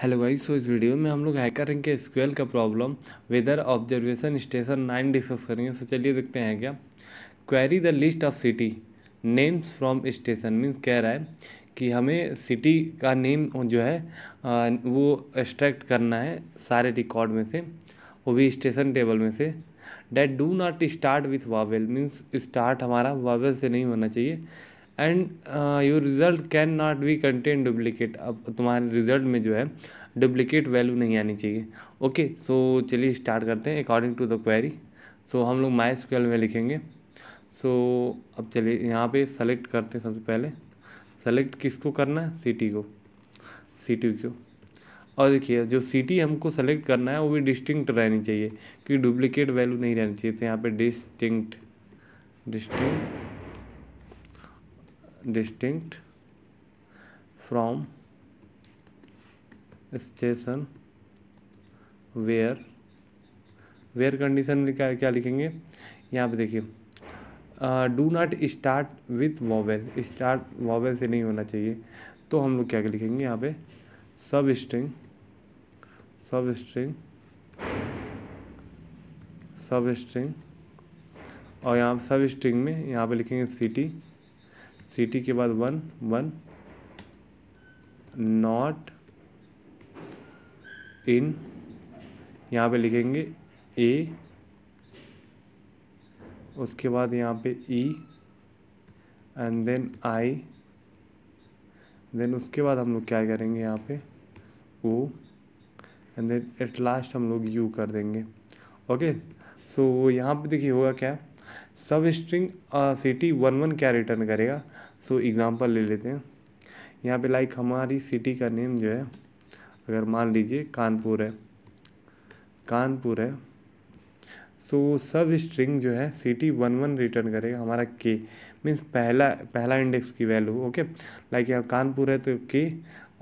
hello guys so इस video में हम लोग हैकर रिंग के स्क्वेल का problem weather observation station nine discuss करेंगे सो चलिए देखते हैं क्या query the list of city names from station means कह रहा है कि हमें सिटी का नेम जो है वो एक्सट्रैक्ट करना है सारे रिकॉर्ड में से वो भी स्टेशन टेबल में से that do not start with vowel means start हमारा वावेल से नहीं होना चाहिए and your result can not be contain duplicate अब तुम्हारे रिज़ल्ट में जो है डुप्लीकेट वैल्यू नहीं आनी चाहिए ओके सो चलिए स्टार्ट करते हैं according to the query so हम लोग माई स्क्वेल में लिखेंगे सो so, अब चलिए यहाँ पे सेलेक्ट करते हैं सबसे पहले सेलेक्ट किसको करना है सिटी को सिटी को और देखिए जो सिटी हमको सेलेक्ट करना है वो भी डिस्टिंक्ट रहनी चाहिए क्योंकि डुप्लीकेट वैल्यू नहीं रहनी चाहिए तो यहाँ पे distinct distinct distinct from station where where condition में क्या क्या लिखेंगे यहाँ पे देखिए do not start with vowel start vowel से नहीं होना चाहिए तो हम लोग क्या क्या लिखेंगे यहाँ पे सब स्ट्रिंग सब स्ट्रिंग सब स्ट्रिंग और यहाँ सब स्ट्रिंग में यहाँ पे लिखेंगे सिटी सिटी के बाद वन वन नॉट इन यहाँ पे लिखेंगे ए उसके बाद यहाँ पे E and then I then उसके बाद हम लोग क्या करेंगे यहाँ पे O and then at last हम लोग यू कर देंगे ओके सो यहाँ पे देखिए होगा क्या substring city one one क्या रिटर्न करेगा सो so, एग्ज़ाम्पल ले लेते हैं यहाँ पे लाइक हमारी सिटी का नेम जो है अगर मान लीजिए कानपुर है कानपुर है सो सब स्ट्रिंग जो है सिटी वन वन रिटर्न करेगा हमारा के मीन्स पहला पहला इंडेक्स की वैल्यू ओके लाइक यहाँ कानपुर है तो के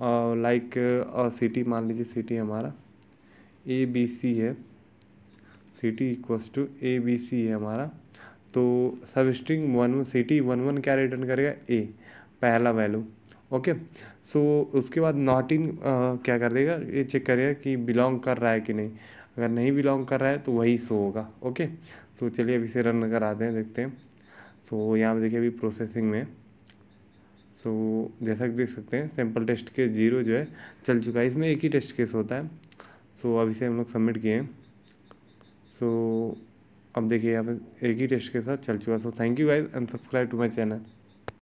और लाइक और सिटी मान लीजिए सिटी हमारा ए बी सी है city equals to A B C है हमारा तो substring one one city one one क्या रिटर्न करेगा ए पहला वैल्यू ओके सो उसके बाद नॉट इन क्या कर देगा ये चेक करेगा कि बिलोंग कर रहा है कि नहीं अगर नहीं बिलोंग कर रहा है तो वही सो होगा ओके सो चलिए अभी से रन कराते हैं देखते हैं सो so, यहाँ पर देखिए अभी प्रोसेसिंग में सो so, जैसा कि देख सकते हैं सैम्पल टेस्ट के जीरो जो है चल चुका है इसमें एक ही टेस्ट केस होता है सो so, अभी से हम लोग सबमिट किए हैं सो so, अब देखिए यहाँ पे एक ही टेस्ट के साथ चल चुका so thank you guys and subscribe to my channel